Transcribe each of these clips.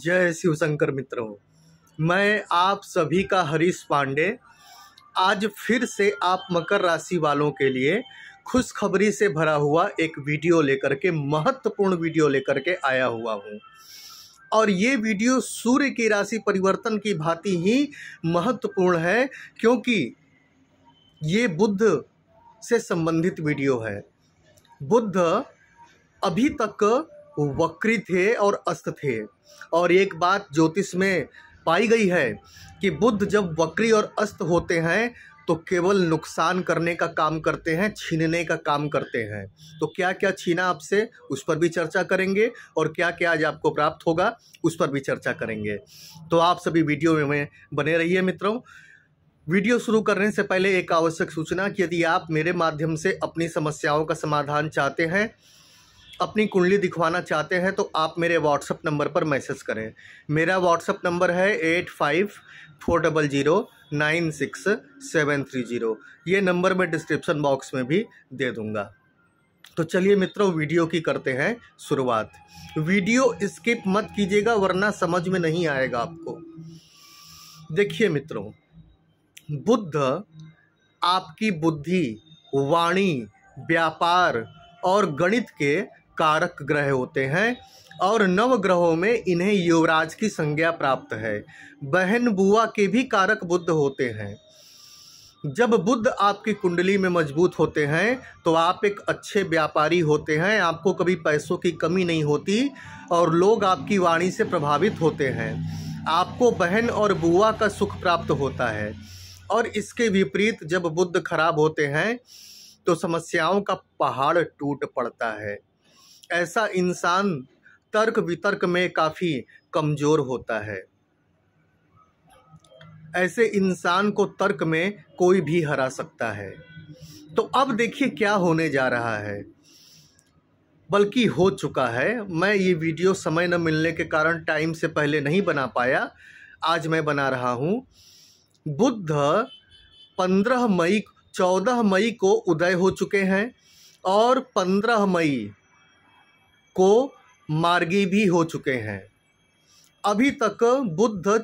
जय शिव शंकर मित्रों मैं आप सभी का हरीश पांडे आज फिर से आप मकर राशि वालों के लिए खुशखबरी से भरा हुआ एक वीडियो लेकर के महत्वपूर्ण वीडियो लेकर के आया हुआ हूँ और ये वीडियो सूर्य की राशि परिवर्तन की भांति ही महत्वपूर्ण है क्योंकि ये बुद्ध से संबंधित वीडियो है बुद्ध अभी तक वक्री थे और अस्त थे और एक बात ज्योतिष में पाई गई है कि बुद्ध जब वक्री और अस्त होते हैं तो केवल नुकसान करने का काम करते हैं छीनने का काम करते हैं तो क्या क्या छीना आपसे उस पर भी चर्चा करेंगे और क्या क्या आज आपको प्राप्त होगा उस पर भी चर्चा करेंगे तो आप सभी वीडियो में बने रहिए मित्रों वीडियो शुरू करने से पहले एक आवश्यक सूचना कि यदि आप मेरे माध्यम से अपनी समस्याओं का समाधान चाहते हैं अपनी कुंडली दिखवाना चाहते हैं तो आप मेरे व्हाट्सअप नंबर पर मैसेज करें मेरा व्हाट्सअप नंबर है eight five four double zero nine six seven three zero ये नंबर मैं डिस्क्रिप्शन बॉक्स में भी दे दूंगा तो चलिए मित्रों वीडियो की करते हैं शुरुआत वीडियो स्किप मत कीजिएगा वरना समझ में नहीं आएगा आपको देखिए मित्रों बुद्ध आपकी बुद्धि वाणी व्यापार और गणित के कारक ग्रह होते हैं और नव ग्रहों में इन्हें युवराज की संज्ञा प्राप्त है बहन बुआ के भी कारक बुद्ध होते हैं जब बुद्ध आपकी कुंडली में मजबूत होते हैं तो आप एक अच्छे व्यापारी होते हैं आपको कभी पैसों की कमी नहीं होती और लोग आपकी वाणी से प्रभावित होते हैं आपको बहन और बुआ का सुख प्राप्त होता है और इसके विपरीत जब बुद्ध खराब होते हैं तो समस्याओं का पहाड़ टूट पड़ता है ऐसा इंसान तर्क वितर्क में काफ़ी कमज़ोर होता है ऐसे इंसान को तर्क में कोई भी हरा सकता है तो अब देखिए क्या होने जा रहा है बल्कि हो चुका है मैं ये वीडियो समय न मिलने के कारण टाइम से पहले नहीं बना पाया आज मैं बना रहा हूँ बुद्ध पंद्रह मई चौदह मई को उदय हो चुके हैं और पंद्रह मई को मार्गी भी हो चुके हैं अभी तक बुद्ध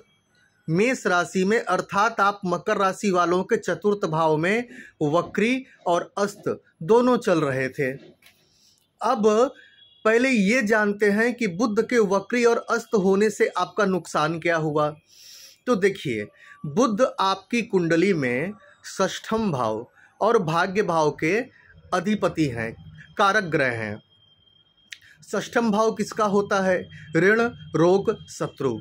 मेष राशि में अर्थात आप मकर राशि वालों के चतुर्थ भाव में वक्री और अस्त दोनों चल रहे थे अब पहले ये जानते हैं कि बुद्ध के वक्री और अस्त होने से आपका नुकसान क्या हुआ तो देखिए बुद्ध आपकी कुंडली में षष्ठम भाव और भाग्य भाव के अधिपति हैं कारक ग्रह हैं ष्ठम भाव किसका होता है ऋण रोग शत्रु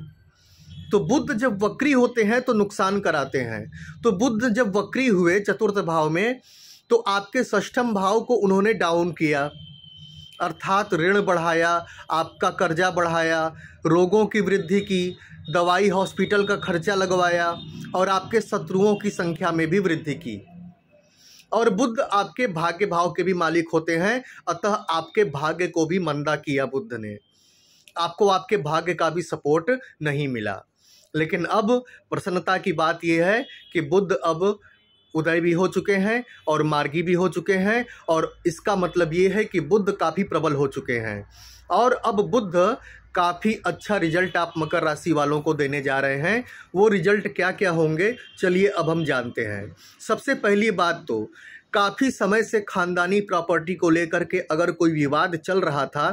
तो बुद्ध जब वक्री होते हैं तो नुकसान कराते हैं तो बुद्ध जब वक्री हुए चतुर्थ भाव में तो आपके ष्ठम भाव को उन्होंने डाउन किया अर्थात ऋण बढ़ाया आपका कर्जा बढ़ाया रोगों की वृद्धि की दवाई हॉस्पिटल का खर्चा लगवाया और आपके शत्रुओं की संख्या में भी वृद्धि की और बुद्ध आपके भाग्य भाव के भी मालिक होते हैं अतः आपके भाग्य को भी मंदा किया बुद्ध ने आपको आपके भाग्य का भी सपोर्ट नहीं मिला लेकिन अब प्रसन्नता की बात यह है कि बुद्ध अब उदय भी हो चुके हैं और मार्गी भी हो चुके हैं और इसका मतलब ये है कि बुद्ध काफ़ी प्रबल हो चुके हैं और अब बुद्ध काफ़ी अच्छा रिजल्ट आप मकर राशि वालों को देने जा रहे हैं वो रिजल्ट क्या क्या होंगे चलिए अब हम जानते हैं सबसे पहली बात तो काफ़ी समय से खानदानी प्रॉपर्टी को लेकर के अगर कोई विवाद चल रहा था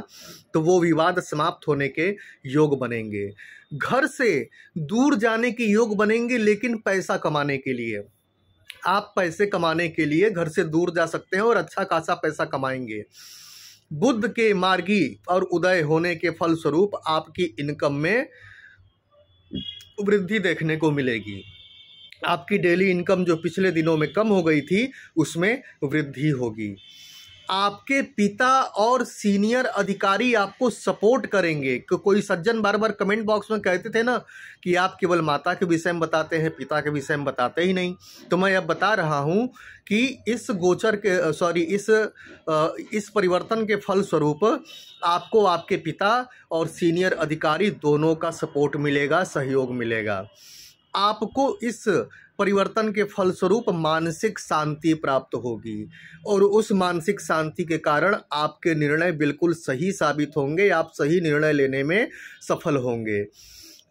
तो वो विवाद समाप्त होने के योग बनेंगे घर से दूर जाने के योग बनेंगे लेकिन पैसा कमाने के लिए आप पैसे कमाने के लिए घर से दूर जा सकते हैं और अच्छा खासा पैसा कमाएंगे बुद्ध के मार्गी और उदय होने के फलस्वरूप आपकी इनकम में वृद्धि देखने को मिलेगी आपकी डेली इनकम जो पिछले दिनों में कम हो गई थी उसमें वृद्धि होगी आपके पिता और सीनियर अधिकारी आपको सपोर्ट करेंगे को, कोई सज्जन बार बार कमेंट बॉक्स में कहते थे ना कि आप केवल माता के विषय में बताते हैं पिता के विषय में बताते ही नहीं तो मैं अब बता रहा हूँ कि इस गोचर के सॉरी इस इस परिवर्तन के फलस्वरूप आपको आपके पिता और सीनियर अधिकारी दोनों का सपोर्ट मिलेगा सहयोग मिलेगा आपको इस परिवर्तन के फलस्वरूप मानसिक शांति प्राप्त होगी और उस मानसिक शांति के कारण आपके निर्णय बिल्कुल सही साबित होंगे आप सही निर्णय लेने में सफल होंगे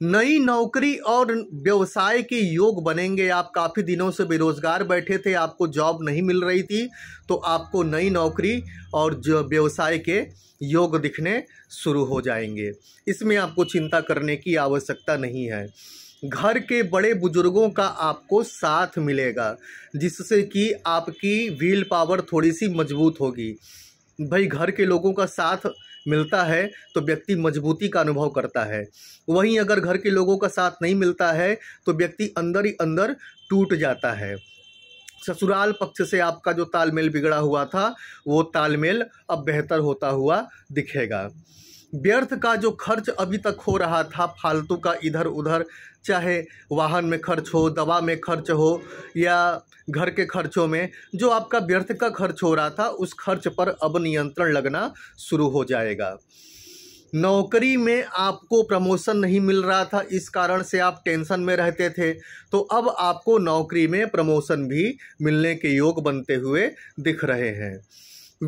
नई नौकरी और व्यवसाय के योग बनेंगे आप काफ़ी दिनों से बेरोज़गार बैठे थे आपको जॉब नहीं मिल रही थी तो आपको नई नौकरी और जो व्यवसाय के योग दिखने शुरू हो जाएंगे इसमें आपको चिंता करने की आवश्यकता नहीं है घर के बड़े बुजुर्गों का आपको साथ मिलेगा जिससे कि आपकी व्हील पावर थोड़ी सी मजबूत होगी भाई घर के लोगों का साथ मिलता है तो व्यक्ति मजबूती का अनुभव करता है वहीं अगर घर के लोगों का साथ नहीं मिलता है तो व्यक्ति अंदर ही अंदर टूट जाता है ससुराल पक्ष से आपका जो तालमेल बिगड़ा हुआ था वो तालमेल अब बेहतर होता हुआ दिखेगा व्यर्थ का जो खर्च अभी तक हो रहा था फालतू का इधर उधर चाहे वाहन में खर्च हो दवा में खर्च हो या घर के खर्चों में जो आपका व्यर्थ का खर्च हो रहा था उस खर्च पर अब नियंत्रण लगना शुरू हो जाएगा नौकरी में आपको प्रमोशन नहीं मिल रहा था इस कारण से आप टेंशन में रहते थे तो अब आपको नौकरी में प्रमोशन भी मिलने के योग बनते हुए दिख रहे हैं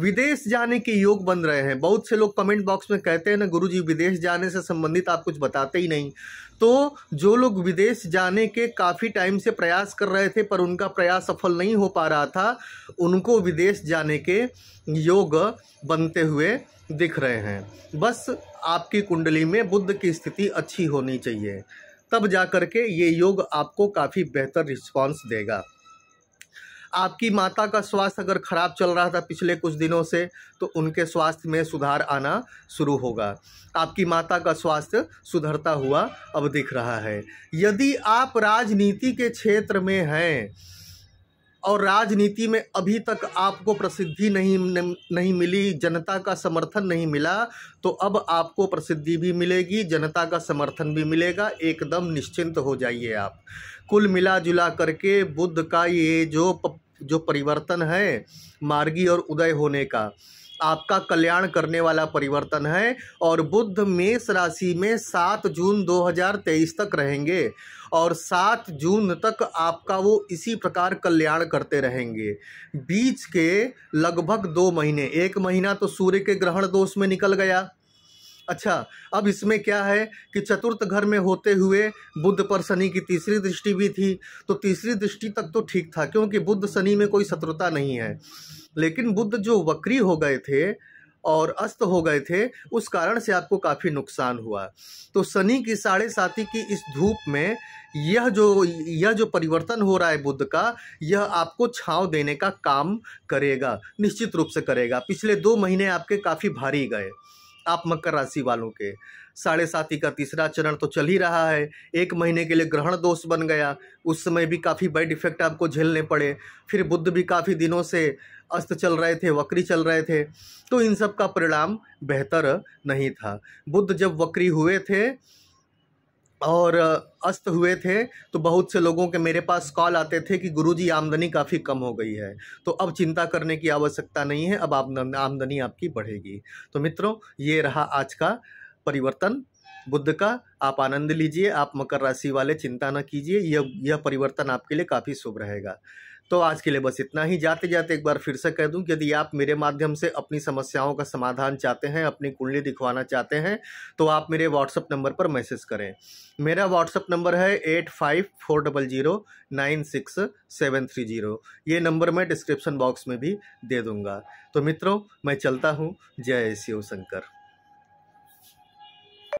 विदेश जाने के योग बन रहे हैं बहुत से लोग कमेंट बॉक्स में कहते हैं ना गुरुजी विदेश जाने से संबंधित आप कुछ बताते ही नहीं तो जो लोग विदेश जाने के काफ़ी टाइम से प्रयास कर रहे थे पर उनका प्रयास सफल नहीं हो पा रहा था उनको विदेश जाने के योग बनते हुए दिख रहे हैं बस आपकी कुंडली में बुद्ध की स्थिति अच्छी होनी चाहिए तब जा कर के ये योग आपको काफ़ी बेहतर रिस्पॉन्स देगा आपकी माता का स्वास्थ्य अगर खराब चल रहा था पिछले कुछ दिनों से तो उनके स्वास्थ्य में सुधार आना शुरू होगा आपकी माता का स्वास्थ्य सुधरता हुआ अब दिख रहा है यदि आप राजनीति के क्षेत्र में हैं और राजनीति में अभी तक आपको प्रसिद्धि नहीं नहीं मिली जनता का समर्थन नहीं मिला तो अब आपको प्रसिद्धि भी मिलेगी जनता का समर्थन भी मिलेगा एकदम निश्चिंत हो जाइए आप कुल मिला जुला करके बुद्ध का ये जो जो परिवर्तन है मार्गी और उदय होने का आपका कल्याण करने वाला परिवर्तन है और बुद्ध मेष राशि में सात जून 2023 तक रहेंगे और सात जून तक आपका वो इसी प्रकार कल्याण करते रहेंगे बीच के लगभग दो महीने एक महीना तो सूर्य के ग्रहण दोष में निकल गया अच्छा अब इसमें क्या है कि चतुर्थ घर में होते हुए बुद्ध पर शनि की तीसरी दृष्टि भी थी तो तीसरी दृष्टि तक तो ठीक था क्योंकि बुद्ध शनि में कोई शत्रुता नहीं है लेकिन बुद्ध जो वक्री हो गए थे और अस्त हो गए थे उस कारण से आपको काफ़ी नुकसान हुआ तो शनि की साढ़े साथी की इस धूप में यह जो यह जो परिवर्तन हो रहा है बुद्ध का यह आपको छांव देने का काम करेगा निश्चित रूप से करेगा पिछले दो महीने आपके काफ़ी भारी गए आप मकर राशि वालों के साढ़े साथी का तीसरा चरण तो चल ही रहा है एक महीने के लिए ग्रहण दोष बन गया उस समय भी काफ़ी बैड इफेक्ट आपको झेलने पड़े फिर बुद्ध भी काफ़ी दिनों से अस्त चल रहे थे वक्री चल रहे थे तो इन सब का परिणाम बेहतर नहीं था बुद्ध जब वक्री हुए थे और अस्त हुए थे तो बहुत से लोगों के मेरे पास कॉल आते थे कि गुरुजी आमदनी काफ़ी कम हो गई है तो अब चिंता करने की आवश्यकता नहीं है अब आमदनी आपकी बढ़ेगी तो मित्रों ये रहा आज का परिवर्तन बुद्ध का आप आनंद लीजिए आप मकर राशि वाले चिंता न कीजिए यह यह परिवर्तन आपके लिए काफ़ी शुभ रहेगा तो आज के लिए बस इतना ही जाते जाते एक बार फिर से कह दूं यदि आप मेरे माध्यम से अपनी समस्याओं का समाधान चाहते हैं अपनी कुंडली दिखवाना चाहते हैं तो आप मेरे व्हाट्सअप नंबर पर मैसेज करें मेरा व्हाट्सअप नंबर है eight five four double zero nine six seven three zero ये नंबर मैं डिस्क्रिप्शन बॉक्स में भी दे दूँगा तो मित्रों मैं चलता हूँ जय शिव शंकर